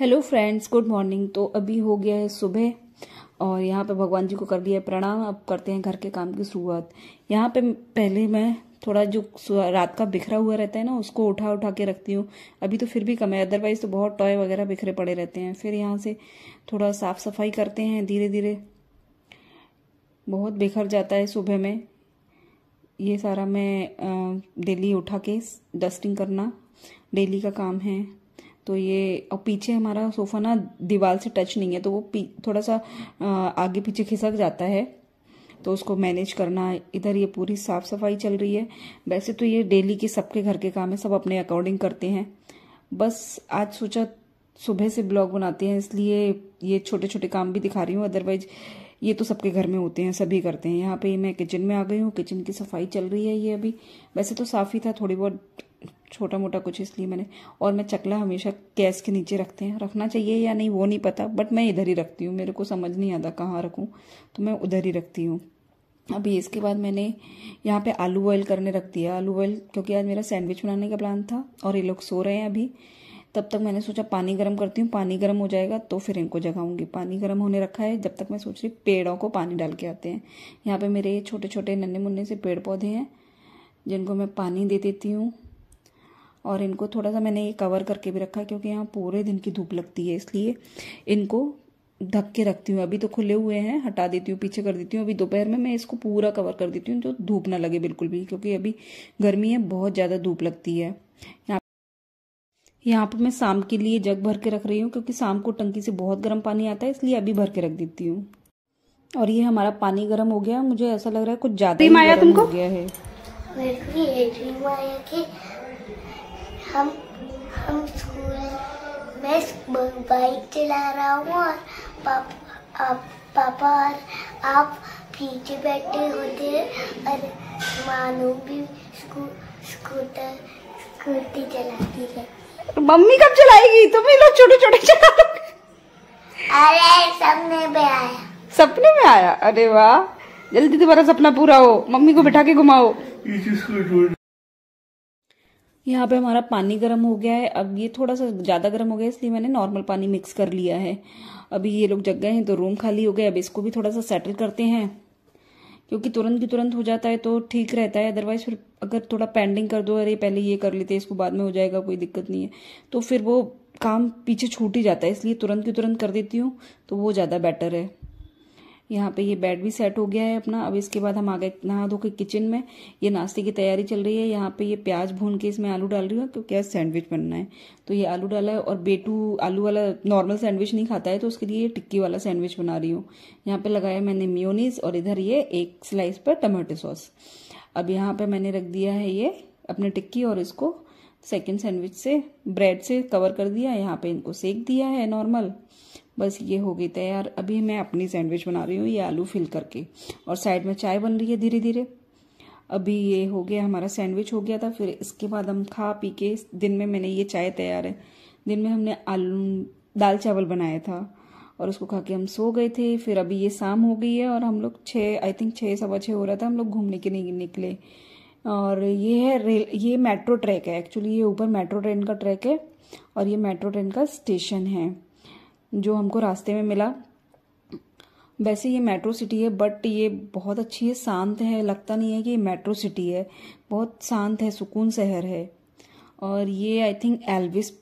hello friends good morning तो अभी हो गया है सुबह और यहाँ पे भगवान जी को कर दिया प्रणाम अब करते हैं घर के काम की शुरुआत यहाँ पे पहले मैं थोड़ा जो रात का बिखरा हुआ रहता है ना उसको उठा उठा के रखती हूँ अभी तो फिर भी कम है अदरवाइज़ तो बहुत टॉय वगैरह बिखरे पड़े रहते हैं फिर यहाँ से थोड़ा साफ़ सफाई करते हैं धीरे धीरे बहुत बिखर जाता है सुबह में ये सारा मैं डेली उठा के डस्टिंग करना डेली का काम है तो ये और पीछे हमारा सोफ़ा ना दीवार से टच नहीं है तो वो थोड़ा सा आगे पीछे खिसक जाता है तो उसको मैनेज करना इधर ये पूरी साफ़ सफाई चल रही है वैसे तो ये डेली के सबके घर के काम है सब अपने अकॉर्डिंग करते हैं बस आज सोचा सुबह से ब्लॉग बनाते हैं इसलिए ये छोटे छोटे काम भी दिखा रही हूँ अदरवाइज ये तो सबके घर में होते हैं सभी करते हैं यहाँ पे मैं किचन में आ गई हूँ किचन की सफाई चल रही है ये अभी वैसे तो साफ़ ही था थोड़ी बहुत छोटा मोटा कुछ इसलिए मैंने और मैं चकला हमेशा गैस के नीचे रखते हैं रखना चाहिए या नहीं वो नहीं पता बट मैं इधर ही रखती हूँ मेरे को समझ नहीं आता कहाँ रखूँ तो मैं उधर ही रखती हूँ अभी इसके बाद मैंने यहाँ पे आलू बॉयल करने रख दिया आलू बॉयल क्योंकि आज मेरा सैंडविच बनाने का प्लान था और ये लोग सो रहे हैं अभी तब तक मैंने सोचा पानी गर्म करती हूँ पानी गर्म हो जाएगा तो फिर इनको जगाऊंगी पानी गर्म होने रखा है जब तक मैं सोच रही पेड़ों को पानी डाल के आते हैं यहाँ पे मेरे छोटे छोटे नन्हे मुन्ने से पेड़ पौधे हैं जिनको मैं पानी दे देती हूँ और इनको थोड़ा सा मैंने ये कवर करके भी रखा क्योंकि यहाँ पूरे दिन की धूप लगती है इसलिए इनको ढक के रखती हूँ अभी तो खुले हुए हैं हटा देती हूँ पीछे कर देती हूँ अभी दोपहर में मैं इसको पूरा कवर कर देती हूँ जो धूप ना लगे बिल्कुल भी क्योंकि अभी गर्मी है बहुत ज़्यादा धूप लगती है यहाँ यहाँ पर मैं शाम के लिए जग भर के रख रही हूँ क्योंकि शाम को टंकी से बहुत गर्म पानी आता है इसलिए अभी भर के रख देती हूँ और ये हमारा पानी गर्म हो गया मुझे ऐसा लग रहा है कुछ ज़्यादा हो गया है हम हम स्कूल मैं बाइक चला रहा हूँ और पापा आप, पापा और आप पीछे बैठे होते हैं और मानो भी स्कूल स्कूटर स्कूटी चलाती है मम्मी कब चलाएगी तुम ही लोग छोटे छोटे चलाओ अरे सपने में आया सपने में आया अरे वाह जल्दी तुम्हारा सपना पूरा हो मम्मी को बिठा के घुमाओ यहाँ पे हमारा पानी गर्म हो गया है अब ये थोड़ा सा ज़्यादा गर्म हो गया इसलिए मैंने नॉर्मल पानी मिक्स कर लिया है अभी ये लोग जग गए हैं तो रूम खाली हो गया अब इसको भी थोड़ा सा सेटल करते हैं क्योंकि तुरंत की तुरंत हो जाता है तो ठीक रहता है अदरवाइज फिर अगर थोड़ा पेंडिंग कर दो अरे पहले ये कर लेते इसको बाद में हो जाएगा कोई दिक्कत नहीं है तो फिर वो काम पीछे छूट ही जाता है इसलिए तुरंत की तुरंत कर देती हूँ तो वो ज़्यादा बेटर है यहाँ पे ये बेड भी सेट हो गया है अपना अब इसके बाद हम आ गए नहा धो के किचन में ये नाश्ते की तैयारी चल रही है यहाँ पे ये प्याज भून के इसमें आलू डाल रही हूँ क्योंकि आज सैंडविच बनना है तो ये आलू डाला है और बेटू आलू वाला नॉर्मल सैंडविच नहीं खाता है तो उसके लिए ये टिक्की वाला सैंडविच बना रही हूँ यहाँ पर लगाया मैंने म्योनीस और इधर ये एक स्लाइस पर टमाटो सॉस अब यहाँ पर मैंने रख दिया है ये अपने टिक्की और इसको सेकेंड सैंडविच से ब्रेड से कवर कर दिया यहाँ पे इनको सेक दिया है नॉर्मल बस ये हो गई तैयार अभी मैं अपनी सैंडविच बना रही हूँ ये आलू फिल करके और साइड में चाय बन रही है धीरे धीरे अभी ये हो गया हमारा सैंडविच हो गया था फिर इसके बाद हम खा पी के दिन में मैंने ये चाय तैयार है दिन में हमने आलू दाल चावल बनाया था और उसको खा के हम सो गए थे फिर अभी ये शाम हो गई है और हम लोग छः आई थिंक छः सवा छः हो रहा था हम लोग घूमने के लिए निकले और ये है रेल ये मेट्रो ट्रैक है एक्चुअली ये ऊपर मेट्रो ट्रेन का ट्रैक है और ये मेट्रो ट्रेन का स्टेशन है जो हमको रास्ते में मिला वैसे ये मेट्रो सिटी है बट ये बहुत अच्छी है शांत है लगता नहीं है कि ये मेट्रो सिटी है बहुत शांत है सुकून शहर है और ये आई थिंक एल्विस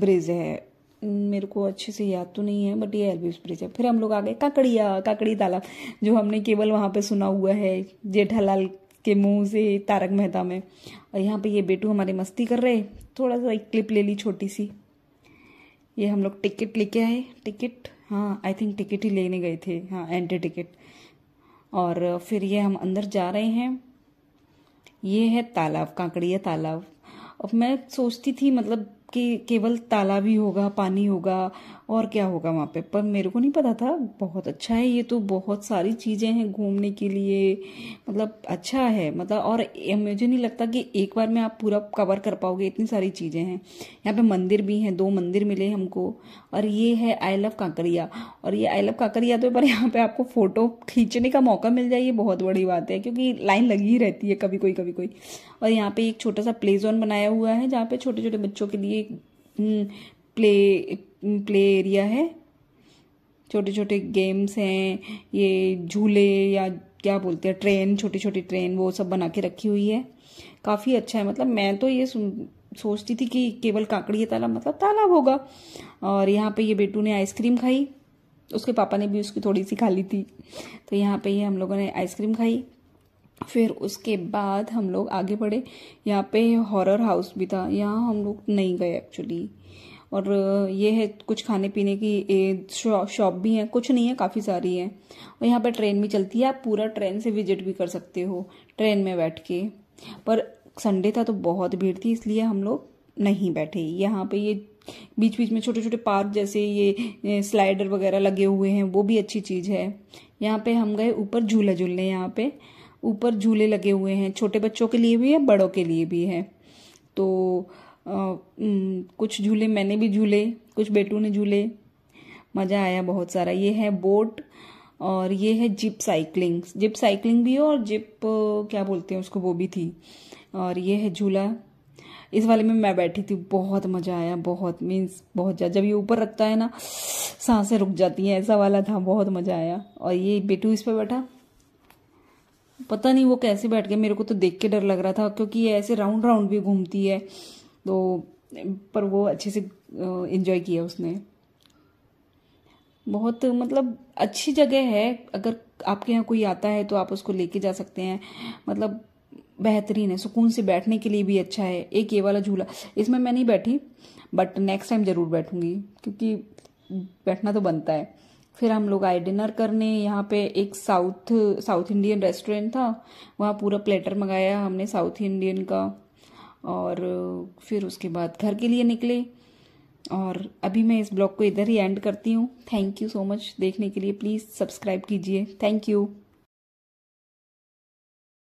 ब्रिज है मेरे को अच्छे से याद तो नहीं है बट ये एल्विस ब्रिज है फिर हम लोग आ गए काकड़िया काकड़ी तालाब जो हमने केवल वहाँ पे सुना हुआ है जेठालाल के मुंह से तारक मेहता में और यहाँ पे ये बेटू हमारे मस्ती कर रहे थोड़ा सा एक क्लिप ले ली छोटी सी ये हम लोग टिकट लेके आए टिकट हाँ आई थिंक टिकट ही लेने गए थे हाँ एंट्री टिकट और फिर ये हम अंदर जा रहे हैं ये है तालाब कांकड़िया तालाब अब मैं सोचती थी मतलब के केवल ताला भी होगा पानी होगा और क्या होगा वहाँ पे पर मेरे को नहीं पता था बहुत अच्छा है ये तो बहुत सारी चीज़ें हैं घूमने के लिए मतलब अच्छा है मतलब और मुझे नहीं लगता कि एक बार में आप पूरा कवर कर पाओगे इतनी सारी चीज़ें हैं यहाँ पे मंदिर भी हैं दो मंदिर मिले हमको और ये है आई लव कांकरिया और ये आई लव कांकरिया तो पर यहाँ पे आपको फ़ोटो खींचने का मौका मिल जाए ये बहुत बड़ी बात है क्योंकि लाइन लगी ही रहती है कभी कोई कभी कोई और यहाँ पे एक छोटा सा प्ले जोन बनाया हुआ है जहाँ पे छोटे छोटे बच्चों के लिए एक प्ले प्ले एरिया है छोटे छोटे गेम्स हैं ये झूले या क्या बोलते हैं ट्रेन छोटी छोटी ट्रेन वो सब बना के रखी हुई है काफ़ी अच्छा है मतलब मैं तो ये सुन सोचती थी कि केवल काकड़ी है तालाब मतलब तालाब होगा और यहाँ पे ये बेटू ने आइसक्रीम खाई उसके पापा ने भी उसकी थोड़ी सी खा ली थी तो यहाँ पे ये हम लोगों ने आइसक्रीम खाई फिर उसके बाद हम लोग आगे बढ़े यहाँ पे हॉरर हाउस भी था यहाँ हम लोग नहीं गए एक्चुअली और ये है कुछ खाने पीने की शॉप भी हैं कुछ नहीं है काफ़ी सारी हैं और यहाँ पर ट्रेन भी चलती है आप पूरा ट्रेन से विजिट भी कर सकते हो ट्रेन में बैठ के पर संडे था तो बहुत भीड़ थी इसलिए हम लोग नहीं बैठे यहाँ पे ये बीच बीच में छोटे छोटे पार्क जैसे ये स्लाइडर वगैरह लगे हुए हैं वो भी अच्छी चीज़ है यहाँ पे हम गए ऊपर झूला झूलने यहाँ पे ऊपर झूले लगे हुए हैं छोटे बच्चों के लिए भी है बड़ों के लिए भी है तो आ, कुछ झूले मैंने भी झूले कुछ बेटू ने झूले मज़ा आया बहुत सारा ये है बोट और ये है जिप साइकिलिंग जिप साइकिलिंग भी हो और जिप क्या बोलते हैं उसको वो भी थी और ये है झूला इस वाले में मैं बैठी थी बहुत मज़ा आया बहुत मीन्स बहुत ज़्यादा जब ये ऊपर रखता है ना सांसें रुक जाती हैं ऐसा वाला था बहुत मज़ा आया और ये बेटू इस पर बैठा पता नहीं वो कैसे बैठ गए मेरे को तो देख के डर लग रहा था क्योंकि ये ऐसे राउंड राउंड भी घूमती है तो पर वो अच्छे से इन्जॉय किया उसने बहुत मतलब अच्छी जगह है अगर आपके यहाँ कोई आता है तो आप उसको लेके जा सकते हैं मतलब बेहतरीन है सुकून से बैठने के लिए भी अच्छा है एक ये वाला झूला इसमें मैं नहीं बैठी बट नेक्स्ट टाइम ज़रूर बैठूंगी क्योंकि बैठना तो बनता है फिर हम लोग आए डिनर करने यहाँ पे एक साउथ साउथ इंडियन रेस्टोरेंट था वहाँ पूरा प्लेटर मंगाया हमने साउथ इंडियन का और फिर उसके बाद घर के लिए निकले और अभी मैं इस ब्लॉग को इधर ही एंड करती हूँ थैंक यू सो मच देखने के लिए प्लीज़ सब्सक्राइब कीजिए थैंक यू